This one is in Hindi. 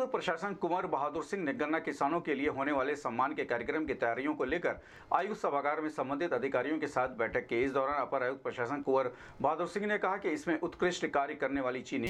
सोनपुर तो प्रशासन कुंवर बहादुर सिंह ने गन्ना किसानों के लिए होने वाले सम्मान के कार्यक्रम की तैयारियों को लेकर आयुक्त सभागार में संबंधित अधिकारियों के साथ बैठक की इस दौरान अपर आयुक्त प्रशासन कुंवर बहादुर सिंह ने कहा कि इसमें उत्कृष्ट कार्य करने वाली चीनी